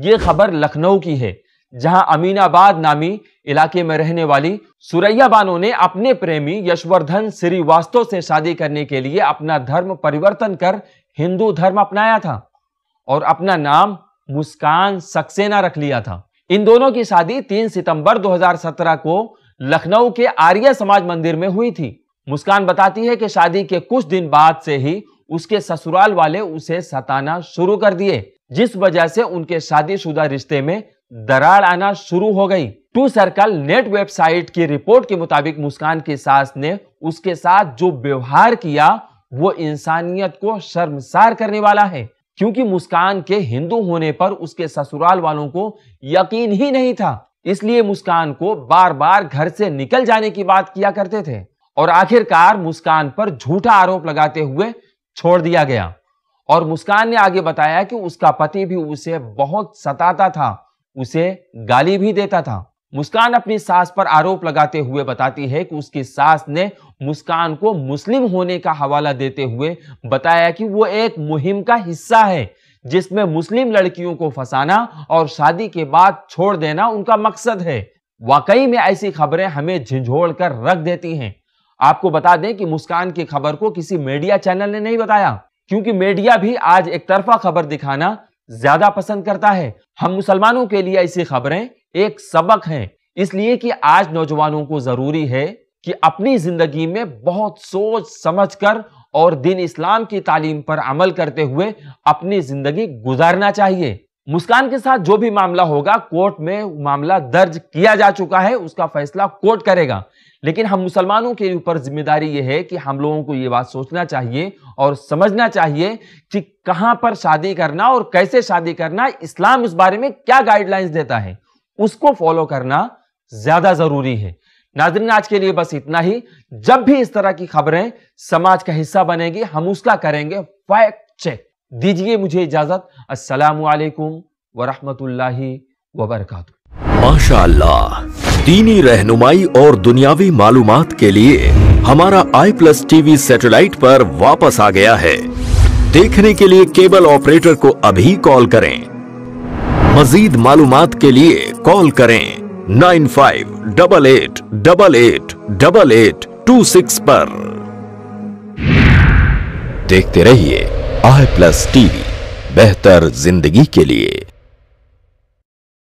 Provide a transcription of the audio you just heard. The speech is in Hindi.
ये खबर लखनऊ की है जहां अमीनाबाद नामी इलाके में रहने वाली सुरैया बानो ने अपने प्रेमी यशवर्धन श्रीवास्तव से शादी करने के लिए अपना धर्म परिवर्तन कर हिंदू धर्म अपनाया था और अपना नाम मुस्कान सक्सेना रख लिया था इन दोनों की शादी 3 सितंबर 2017 को लखनऊ के आर्य समाज मंदिर में हुई थी मुस्कान बताती है कि शादी के कुछ दिन बाद से ही उसके ससुराल वाले उसे सताना शुरू कर दिए जिस वजह से उनके शादीशुदा रिश्ते में दरार आना शुरू हो गई टू सर्कल नेट वेबसाइट की रिपोर्ट के मुताबिक मुस्कान की सास ने उसके साथ जो व्यवहार किया वो इंसानियत को शर्मसार करने वाला है क्योंकि मुस्कान के हिंदू होने पर उसके ससुराल वालों को यकीन ही नहीं था इसलिए मुस्कान को बार बार घर से निकल जाने की बात किया करते थे और आखिरकार मुस्कान पर झूठा आरोप लगाते हुए छोड़ दिया गया और मुस्कान ने आगे बताया कि उसका पति भी उसे बहुत सताता था उसे गाली भी देता था मुस्कान अपनी सास पर आरोप लगाते हुए बताती है कि उसकी सास ने मुस्कान को मुस्लिम होने का हवाला देते हुए बताया कि वो एक मुहिम का हिस्सा है जिसमें मुस्लिम लड़कियों को फंसाना और शादी के बाद छोड़ देना उनका मकसद है वाकई में ऐसी खबरें हमें झिझोड़ कर रख देती हैं आपको बता दें कि मुस्कान की खबर को किसी मीडिया चैनल ने नहीं बताया क्योंकि मीडिया भी आज एक तरफा खबर दिखाना ज्यादा पसंद करता है हम मुसलमानों के लिए ऐसी खबरें एक सबक हैं इसलिए कि आज नौजवानों को जरूरी है कि अपनी जिंदगी में बहुत सोच समझ कर और दिन इस्लाम की तालीम पर अमल करते हुए अपनी जिंदगी गुजारना चाहिए मुस्कान के साथ जो भी मामला होगा कोर्ट में मामला दर्ज किया जा चुका है उसका फैसला कोर्ट करेगा लेकिन हम मुसलमानों के ऊपर जिम्मेदारी यह है कि हम लोगों को ये बात सोचना चाहिए और समझना चाहिए कि कहां पर शादी करना और कैसे शादी करना इस्लाम इस बारे में क्या गाइडलाइंस देता है उसको फॉलो करना ज्यादा जरूरी है नाजरीन आज के लिए बस इतना ही जब भी इस तरह की खबरें समाज का हिस्सा बनेगी हम उसका करेंगे फैक्ट चेक दीजिए मुझे इजाजत असलकम वरहमतुल्लाहि वबरकत माशा दीनी रहनुमाई और दुनियावी मालूम के लिए हमारा आई प्लस टीवी सैटेलाइट पर वापस आ गया है देखने के लिए केबल ऑपरेटर को अभी कॉल करें मजीद मालूम के लिए कॉल करें nine five double eight double eight double eight two six पर देखते रहिए आई प्लस टीवी बेहतर जिंदगी के लिए